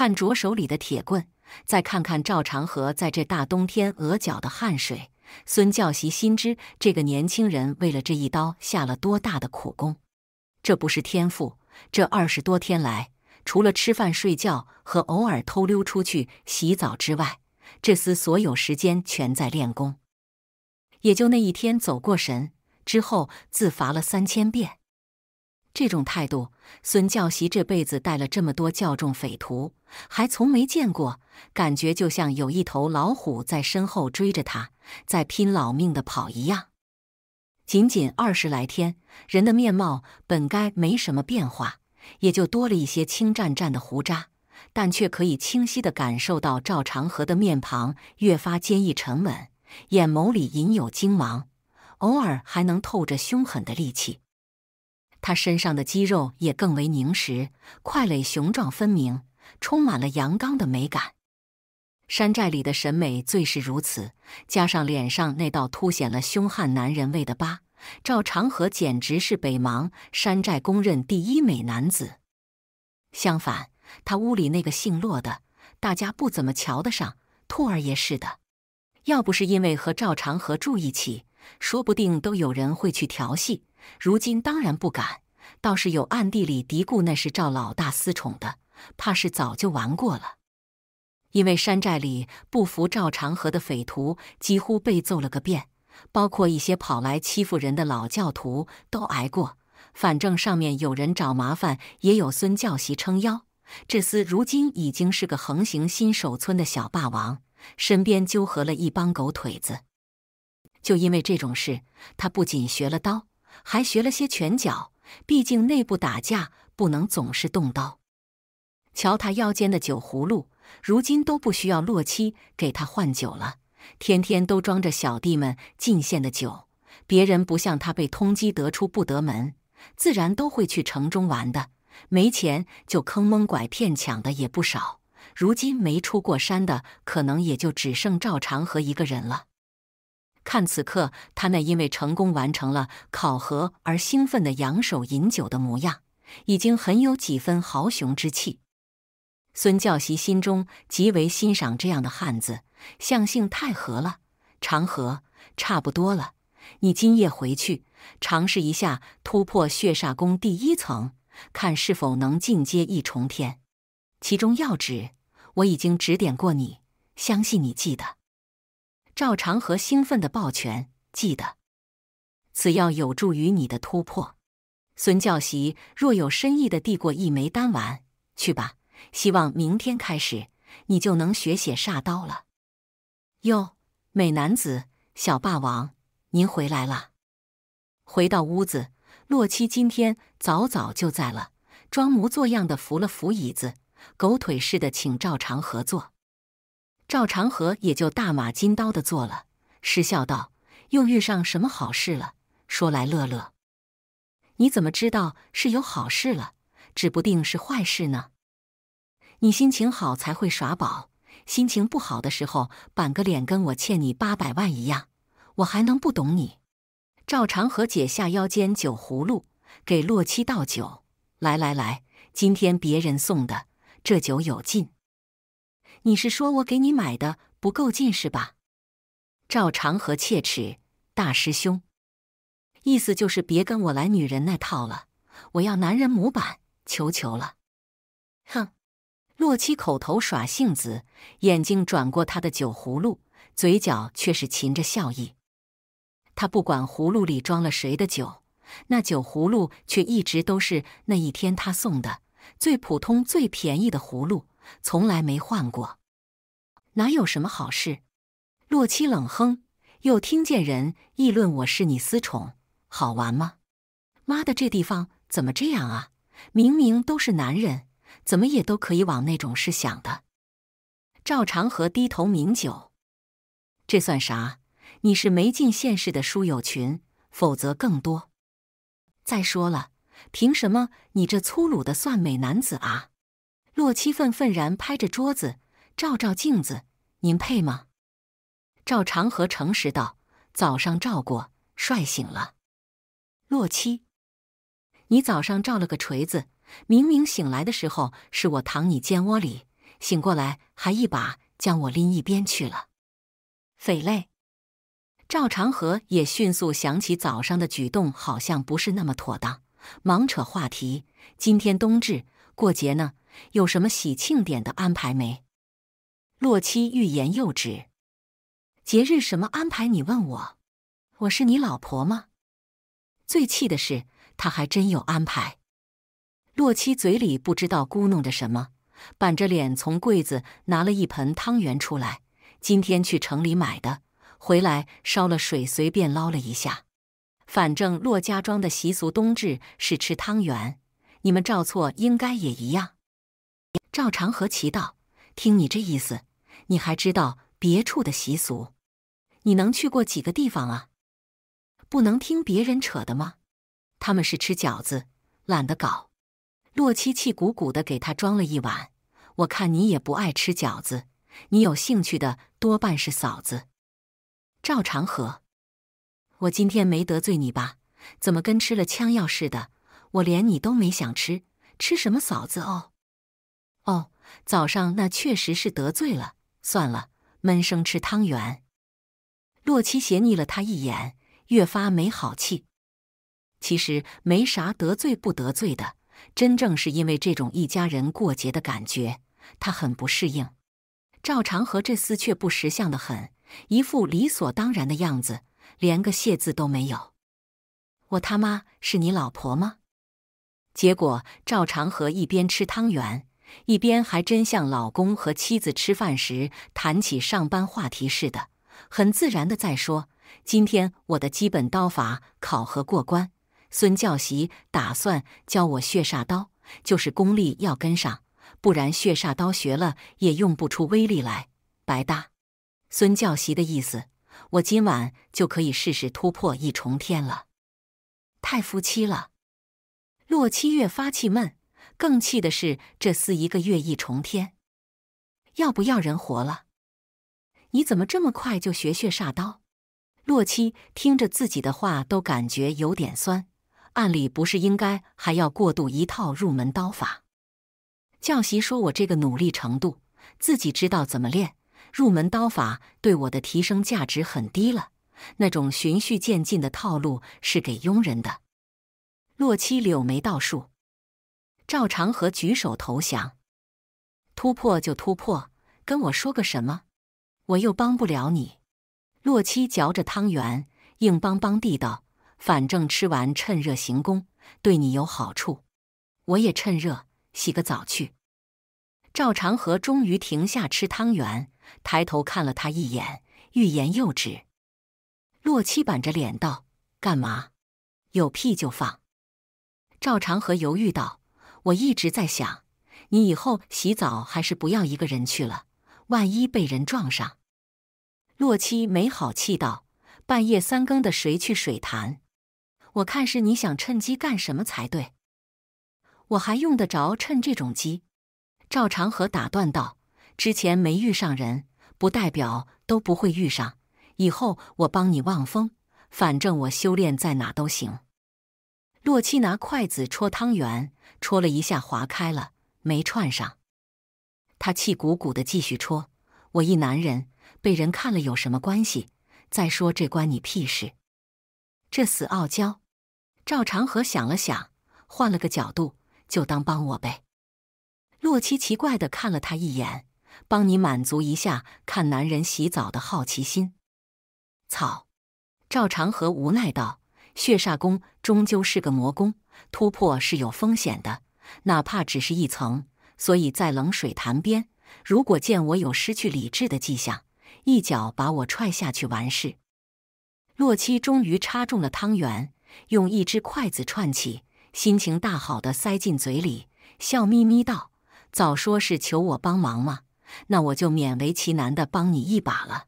看着手里的铁棍，再看看赵长河在这大冬天额角的汗水，孙教习心知这个年轻人为了这一刀下了多大的苦功。这不是天赋，这二十多天来，除了吃饭睡觉和偶尔偷溜出去洗澡之外，这厮所有时间全在练功。也就那一天走过神之后，自罚了三千遍。这种态度，孙教习这辈子带了这么多教众匪徒，还从没见过，感觉就像有一头老虎在身后追着他，在拼老命的跑一样。仅仅二十来天，人的面貌本该没什么变化，也就多了一些青湛湛的胡渣，但却可以清晰的感受到赵长河的面庞越发坚毅沉稳，眼眸里隐有精芒，偶尔还能透着凶狠的戾气。他身上的肌肉也更为凝实，块垒雄壮分明，充满了阳刚的美感。山寨里的审美最是如此，加上脸上那道凸显了凶悍男人味的疤，赵长河简直是北邙山寨公认第一美男子。相反，他屋里那个姓洛的，大家不怎么瞧得上，兔儿爷似的。要不是因为和赵长河住一起。说不定都有人会去调戏，如今当然不敢，倒是有暗地里嘀咕那是赵老大私宠的，怕是早就玩过了。因为山寨里不服赵长河的匪徒几乎被揍了个遍，包括一些跑来欺负人的老教徒都挨过。反正上面有人找麻烦，也有孙教习撑腰，这厮如今已经是个横行新手村的小霸王，身边纠合了一帮狗腿子。就因为这种事，他不仅学了刀，还学了些拳脚。毕竟内部打架不能总是动刀。瞧他腰间的酒葫芦，如今都不需要洛七给他换酒了，天天都装着小弟们进献的酒。别人不像他被通缉，得出不得门，自然都会去城中玩的。没钱就坑蒙拐骗抢的也不少。如今没出过山的，可能也就只剩赵长河一个人了。看此刻他那因为成功完成了考核而兴奋的扬手饮酒的模样，已经很有几分豪雄之气。孙教习心中极为欣赏这样的汉子，相性太和了，长河，差不多了。你今夜回去尝试一下突破血煞宫第一层，看是否能进阶一重天。其中要旨我已经指点过你，相信你记得。赵长河兴奋的抱拳，记得，此药有助于你的突破。孙教习若有深意的递过一枚丹丸，去吧，希望明天开始你就能学写煞刀了。哟，美男子，小霸王，您回来了。回到屋子，洛七今天早早就在了，装模作样的扶了扶椅子，狗腿似的请赵长合作。赵长河也就大马金刀的做了，失笑道：“又遇上什么好事了？说来乐乐，你怎么知道是有好事了？指不定是坏事呢。你心情好才会耍宝，心情不好的时候，板个脸跟我欠你八百万一样，我还能不懂你？”赵长河解下腰间酒葫芦，给洛七倒酒：“来来来，今天别人送的，这酒有劲。”你是说我给你买的不够劲是吧？赵长河切齿，大师兄，意思就是别跟我来女人那套了，我要男人模板，求求了！哼，洛七口头耍性子，眼睛转过他的酒葫芦，嘴角却是噙着笑意。他不管葫芦里装了谁的酒，那酒葫芦却一直都是那一天他送的最普通、最便宜的葫芦。从来没换过，哪有什么好事？洛七冷哼，又听见人议论我是你私宠，好玩吗？妈的，这地方怎么这样啊？明明都是男人，怎么也都可以往那种事想的？赵长河低头抿酒，这算啥？你是没进现世的书友群，否则更多。再说了，凭什么你这粗鲁的算美男子啊？洛七愤愤然拍着桌子，照照镜子：“您配吗？”赵长河诚实道：“早上照过，帅醒了。”洛七，你早上照了个锤子！明明醒来的时候是我躺你肩窝里，醒过来还一把将我拎一边去了。斐类！赵长河也迅速想起早上的举动好像不是那么妥当，忙扯话题：“今天冬至，过节呢。”有什么喜庆点的安排没？洛七欲言又止。节日什么安排你问我？我是你老婆吗？最气的是他还真有安排。洛七嘴里不知道咕哝着什么，板着脸从柜子拿了一盆汤圆出来。今天去城里买的，回来烧了水，随便捞了一下。反正洛家庄的习俗，冬至是吃汤圆，你们照错应该也一样。赵长河奇道：“听你这意思，你还知道别处的习俗？你能去过几个地方啊？不能听别人扯的吗？他们是吃饺子，懒得搞。”洛七气鼓鼓的给他装了一碗。我看你也不爱吃饺子，你有兴趣的多半是嫂子。赵长河，我今天没得罪你吧？怎么跟吃了枪药似的？我连你都没想吃，吃什么嫂子哦？哦，早上那确实是得罪了。算了，闷声吃汤圆。洛七斜睨了他一眼，越发没好气。其实没啥得罪不得罪的，真正是因为这种一家人过节的感觉，他很不适应。赵长河这厮却不识相的很，一副理所当然的样子，连个谢字都没有。我他妈是你老婆吗？结果赵长河一边吃汤圆。一边还真像老公和妻子吃饭时谈起上班话题似的，很自然的在说：“今天我的基本刀法考核过关，孙教习打算教我血煞刀，就是功力要跟上，不然血煞刀学了也用不出威力来，白搭。”孙教习的意思，我今晚就可以试试突破一重天了，太夫妻了。洛七月发气闷。更气的是，这厮一个月一重天，要不要人活了？你怎么这么快就学血煞刀？洛七听着自己的话都感觉有点酸。按理不是应该还要过渡一套入门刀法？教习说：“我这个努力程度，自己知道怎么练。入门刀法对我的提升价值很低了，那种循序渐进的套路是给庸人的。”洛七柳眉倒竖。赵长河举手投降，突破就突破，跟我说个什么？我又帮不了你。洛七嚼着汤圆，硬邦邦地道：“反正吃完趁热行功，对你有好处。”我也趁热洗个澡去。赵长河终于停下吃汤圆，抬头看了他一眼，欲言又止。洛七板着脸道：“干嘛？有屁就放。”赵长河犹豫道。我一直在想，你以后洗澡还是不要一个人去了，万一被人撞上。洛七没好气道：“半夜三更的，谁去水潭？我看是你想趁机干什么才对。我还用得着趁这种机？”赵长河打断道：“之前没遇上人，不代表都不会遇上。以后我帮你望风，反正我修炼在哪都行。”洛七拿筷子戳汤圆，戳了一下，划开了，没串上。他气鼓鼓的继续戳。我一男人被人看了有什么关系？再说这关你屁事！这死傲娇。赵长河想了想，换了个角度，就当帮我呗。洛七奇怪的看了他一眼，帮你满足一下看男人洗澡的好奇心。草！赵长河无奈道：“血煞功。”终究是个魔功，突破是有风险的，哪怕只是一层。所以在冷水潭边，如果见我有失去理智的迹象，一脚把我踹下去完事。洛七终于插中了汤圆，用一只筷子串起，心情大好的塞进嘴里，笑眯眯道：“早说是求我帮忙嘛，那我就勉为其难的帮你一把了。”